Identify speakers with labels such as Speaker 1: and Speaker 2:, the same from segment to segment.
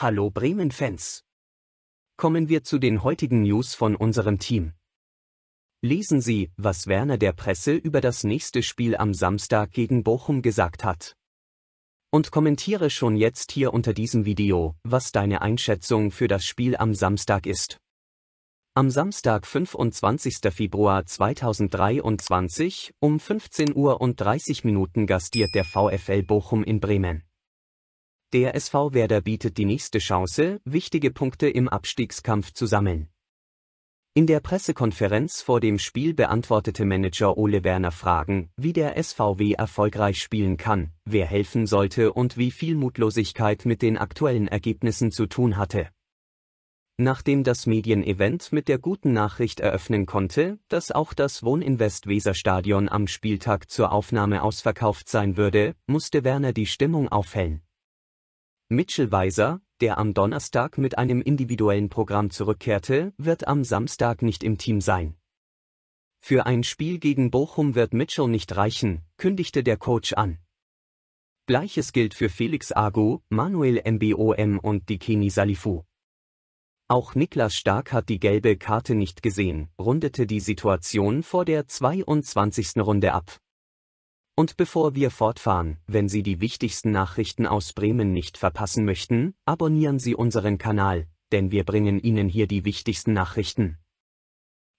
Speaker 1: Hallo Bremen-Fans. Kommen wir zu den heutigen News von unserem Team. Lesen Sie, was Werner der Presse über das nächste Spiel am Samstag gegen Bochum gesagt hat. Und kommentiere schon jetzt hier unter diesem Video, was deine Einschätzung für das Spiel am Samstag ist. Am Samstag, 25. Februar 2023 um 15.30 Uhr gastiert der VfL Bochum in Bremen. Der SV Werder bietet die nächste Chance, wichtige Punkte im Abstiegskampf zu sammeln. In der Pressekonferenz vor dem Spiel beantwortete Manager Ole Werner Fragen, wie der SVW erfolgreich spielen kann, wer helfen sollte und wie viel Mutlosigkeit mit den aktuellen Ergebnissen zu tun hatte. Nachdem das Medienevent mit der guten Nachricht eröffnen konnte, dass auch das Wohninvest Weserstadion am Spieltag zur Aufnahme ausverkauft sein würde, musste Werner die Stimmung aufhellen. Mitchell Weiser, der am Donnerstag mit einem individuellen Programm zurückkehrte, wird am Samstag nicht im Team sein. Für ein Spiel gegen Bochum wird Mitchell nicht reichen, kündigte der Coach an. Gleiches gilt für Felix Agu, Manuel MBOM und Dikini Salifu. Auch Niklas Stark hat die gelbe Karte nicht gesehen, rundete die Situation vor der 22. Runde ab. Und bevor wir fortfahren, wenn Sie die wichtigsten Nachrichten aus Bremen nicht verpassen möchten, abonnieren Sie unseren Kanal, denn wir bringen Ihnen hier die wichtigsten Nachrichten.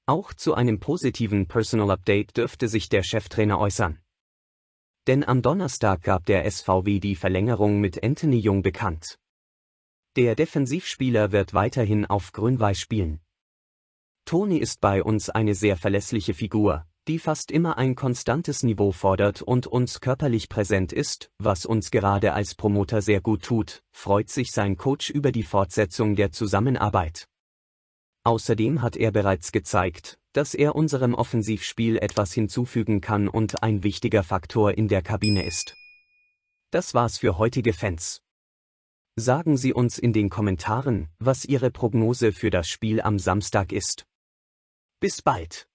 Speaker 1: Auch zu einem positiven Personal Update dürfte sich der Cheftrainer äußern. Denn am Donnerstag gab der SVW die Verlängerung mit Anthony Jung bekannt. Der Defensivspieler wird weiterhin auf Grün-Weiß spielen. Toni ist bei uns eine sehr verlässliche Figur, die fast immer ein konstantes Niveau fordert und uns körperlich präsent ist, was uns gerade als Promoter sehr gut tut, freut sich sein Coach über die Fortsetzung der Zusammenarbeit. Außerdem hat er bereits gezeigt, dass er unserem Offensivspiel etwas hinzufügen kann und ein wichtiger Faktor in der Kabine ist. Das war's für heutige Fans. Sagen Sie uns in den Kommentaren, was Ihre Prognose für das Spiel am Samstag ist. Bis bald!